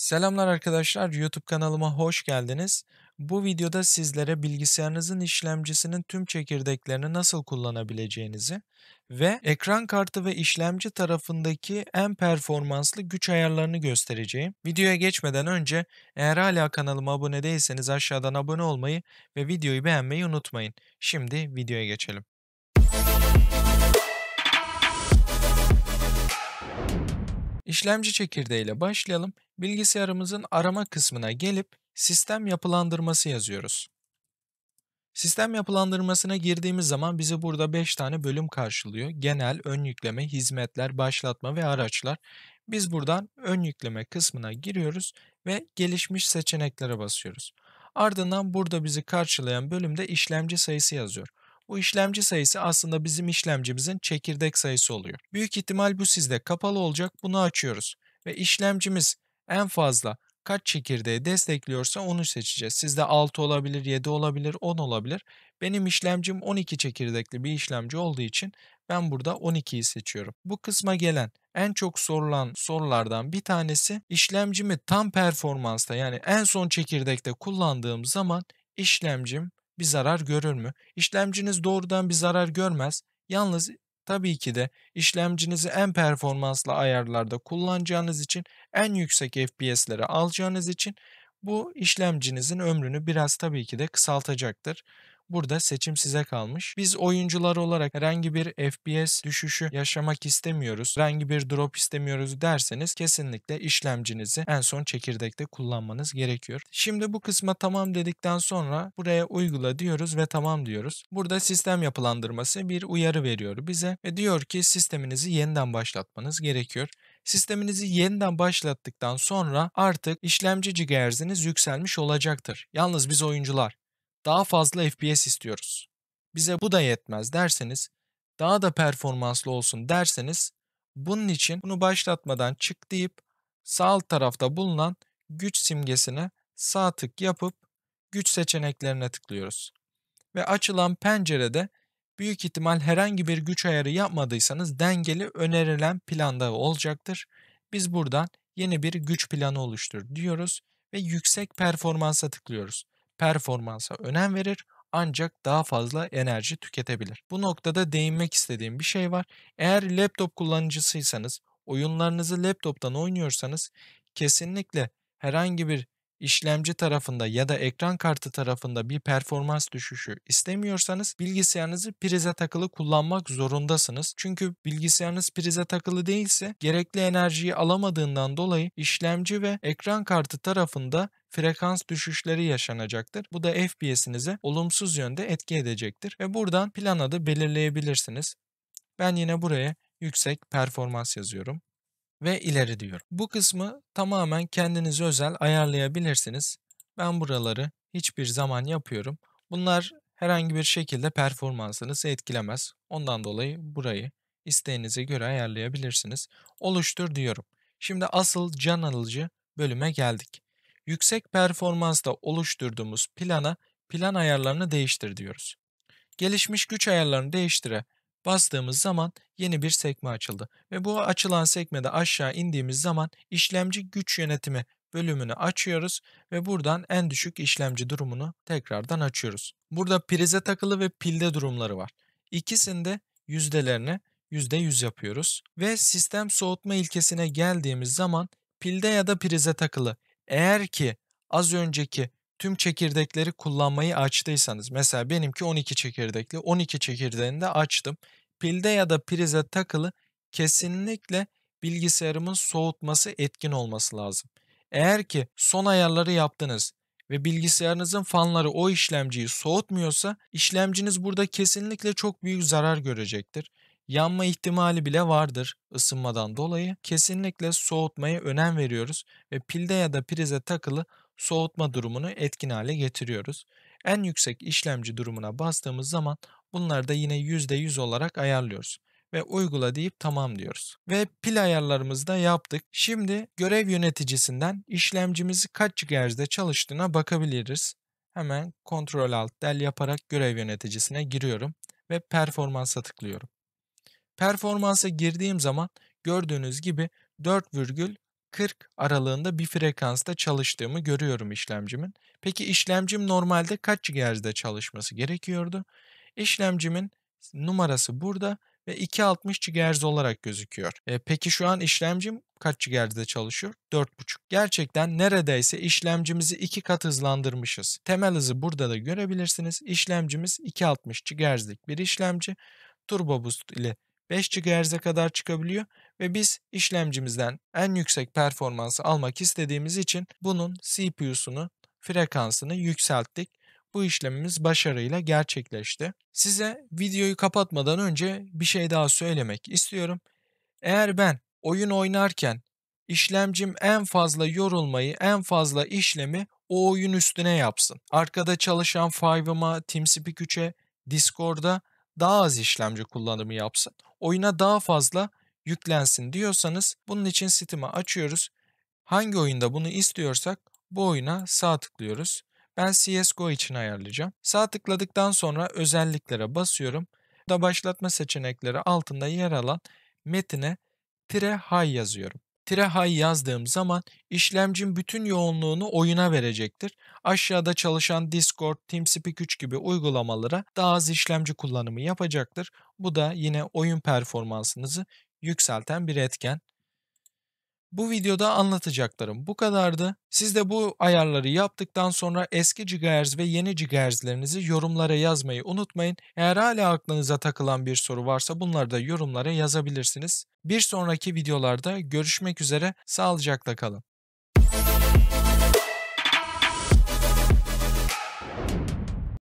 Selamlar arkadaşlar, YouTube kanalıma hoş geldiniz. Bu videoda sizlere bilgisayarınızın işlemcisinin tüm çekirdeklerini nasıl kullanabileceğinizi ve ekran kartı ve işlemci tarafındaki en performanslı güç ayarlarını göstereceğim. Videoya geçmeden önce eğer hala kanalıma abone değilseniz aşağıdan abone olmayı ve videoyu beğenmeyi unutmayın. Şimdi videoya geçelim. İşlemci çekirdeğiyle başlayalım. Bilgisayarımızın arama kısmına gelip sistem yapılandırması yazıyoruz. Sistem yapılandırmasına girdiğimiz zaman bizi burada 5 tane bölüm karşılıyor. Genel, ön yükleme, hizmetler, başlatma ve araçlar. Biz buradan ön yükleme kısmına giriyoruz ve gelişmiş seçeneklere basıyoruz. Ardından burada bizi karşılayan bölümde işlemci sayısı yazıyor. Bu işlemci sayısı aslında bizim işlemcimizin çekirdek sayısı oluyor. Büyük ihtimal bu sizde kapalı olacak. Bunu açıyoruz ve işlemcimiz en fazla kaç çekirdeği destekliyorsa onu seçeceğiz. Sizde 6 olabilir, 7 olabilir, 10 olabilir. Benim işlemcim 12 çekirdekli bir işlemci olduğu için ben burada 12'yi seçiyorum. Bu kısma gelen en çok sorulan sorulardan bir tanesi işlemcimi tam performansta yani en son çekirdekte kullandığım zaman işlemcim bir zarar görür mü? İşlemciniz doğrudan bir zarar görmez. Yalnız tabii ki de işlemcinizi en performanslı ayarlarda kullanacağınız için, en yüksek FPS'lere alacağınız için bu işlemcinizin ömrünü biraz tabii ki de kısaltacaktır. Burada seçim size kalmış. Biz oyuncular olarak herhangi bir FPS düşüşü yaşamak istemiyoruz, herhangi bir drop istemiyoruz derseniz kesinlikle işlemcinizi en son çekirdekte kullanmanız gerekiyor. Şimdi bu kısma tamam dedikten sonra buraya uygula diyoruz ve tamam diyoruz. Burada sistem yapılandırması bir uyarı veriyor bize ve diyor ki sisteminizi yeniden başlatmanız gerekiyor. Sisteminizi yeniden başlattıktan sonra artık işlemci GHz'iniz yükselmiş olacaktır. Yalnız biz oyuncular daha fazla FPS istiyoruz. Bize bu da yetmez derseniz, daha da performanslı olsun derseniz, bunun için bunu başlatmadan çık deyip sağ alt tarafta bulunan güç simgesine sağ tık yapıp güç seçeneklerine tıklıyoruz. Ve açılan pencerede büyük ihtimal herhangi bir güç ayarı yapmadıysanız dengeli önerilen planda olacaktır. Biz buradan yeni bir güç planı oluştur diyoruz ve yüksek performansa tıklıyoruz performansa önem verir ancak daha fazla enerji tüketebilir. Bu noktada değinmek istediğim bir şey var. Eğer laptop kullanıcısıysanız, oyunlarınızı laptoptan oynuyorsanız kesinlikle herhangi bir işlemci tarafında ya da ekran kartı tarafında bir performans düşüşü istemiyorsanız bilgisayarınızı prize takılı kullanmak zorundasınız. Çünkü bilgisayarınız prize takılı değilse gerekli enerjiyi alamadığından dolayı işlemci ve ekran kartı tarafında frekans düşüşleri yaşanacaktır. Bu da FPS'inize olumsuz yönde etki edecektir ve buradan plan adı belirleyebilirsiniz. Ben yine buraya yüksek performans yazıyorum ve ileri diyorum. Bu kısmı tamamen kendiniz özel ayarlayabilirsiniz. Ben buraları hiçbir zaman yapıyorum. Bunlar herhangi bir şekilde performansınızı etkilemez. Ondan dolayı burayı isteğinize göre ayarlayabilirsiniz. Oluştur diyorum. Şimdi asıl can alıcı bölüme geldik. Yüksek performansla oluşturduğumuz plana plan ayarlarını değiştir diyoruz. Gelişmiş güç ayarlarını değiştire Bastığımız zaman yeni bir sekme açıldı ve bu açılan sekmede aşağı indiğimiz zaman işlemci güç yönetimi bölümünü açıyoruz ve buradan en düşük işlemci durumunu tekrardan açıyoruz. Burada prize takılı ve pilde durumları var. İkisinde yüzdelerini %100 yapıyoruz ve sistem soğutma ilkesine geldiğimiz zaman pilde ya da prize takılı eğer ki az önceki tüm çekirdekleri kullanmayı açtıysanız mesela benimki 12 çekirdekli 12 çekirdeğini de açtım. Pilde ya da prize takılı kesinlikle bilgisayarımın soğutması etkin olması lazım. Eğer ki son ayarları yaptınız ve bilgisayarınızın fanları o işlemciyi soğutmuyorsa işlemciniz burada kesinlikle çok büyük zarar görecektir. Yanma ihtimali bile vardır ısınmadan dolayı. Kesinlikle soğutmaya önem veriyoruz ve pilde ya da prize takılı soğutma durumunu etkin hale getiriyoruz. En yüksek işlemci durumuna bastığımız zaman bunları da yine %100 olarak ayarlıyoruz ve uygula deyip tamam diyoruz. Ve pil ayarlarımızı da yaptık. Şimdi görev yöneticisinden işlemcimizi kaç GHz'de çalıştığına bakabiliriz. Hemen Ctrl Alt del yaparak görev yöneticisine giriyorum ve performansa tıklıyorum. Performansa girdiğim zaman gördüğünüz gibi 4,4 40 aralığında bir frekansta çalıştığımı görüyorum işlemcimin. Peki işlemcim normalde kaç GHz'de çalışması gerekiyordu? İşlemcimin numarası burada ve 2.60 GHz olarak gözüküyor. E, peki şu an işlemcim kaç GHz'de çalışıyor? 4.5. Gerçekten neredeyse işlemcimizi iki kat hızlandırmışız. Temel hızı burada da görebilirsiniz. İşlemcimiz 2.60 GHz'lik bir işlemci. Turbo Boost ile 5 GHz'e kadar çıkabiliyor ve biz işlemcimizden en yüksek performansı almak istediğimiz için bunun CPU'sunu frekansını yükselttik. Bu işlemimiz başarıyla gerçekleşti. Size videoyu kapatmadan önce bir şey daha söylemek istiyorum. Eğer ben oyun oynarken işlemcim en fazla yorulmayı, en fazla işlemi o oyun üstüne yapsın. Arkada çalışan Five'ıma, TeamSpeak 3'e, Discord'a daha az işlemci kullanımı yapsın oyuna daha fazla yüklensin diyorsanız bunun için Steam'i açıyoruz. Hangi oyunda bunu istiyorsak bu oyuna sağ tıklıyoruz. Ben CSGO için ayarlayacağım. Sağ tıkladıktan sonra özelliklere basıyorum. Da başlatma seçenekleri altında yer alan metine tire high yazıyorum tire hay yazdığım zaman işlemcin bütün yoğunluğunu oyuna verecektir. Aşağıda çalışan Discord, TeamSpeak 3 gibi uygulamalara daha az işlemci kullanımı yapacaktır. Bu da yine oyun performansınızı yükselten bir etken. Bu videoda anlatacaklarım bu kadardı. Siz de bu ayarları yaptıktan sonra eski GHz ve yeni GHz'lerinizi yorumlara yazmayı unutmayın. Eğer hala aklınıza takılan bir soru varsa bunları da yorumlara yazabilirsiniz. Bir sonraki videolarda görüşmek üzere, sağlıcakla kalın.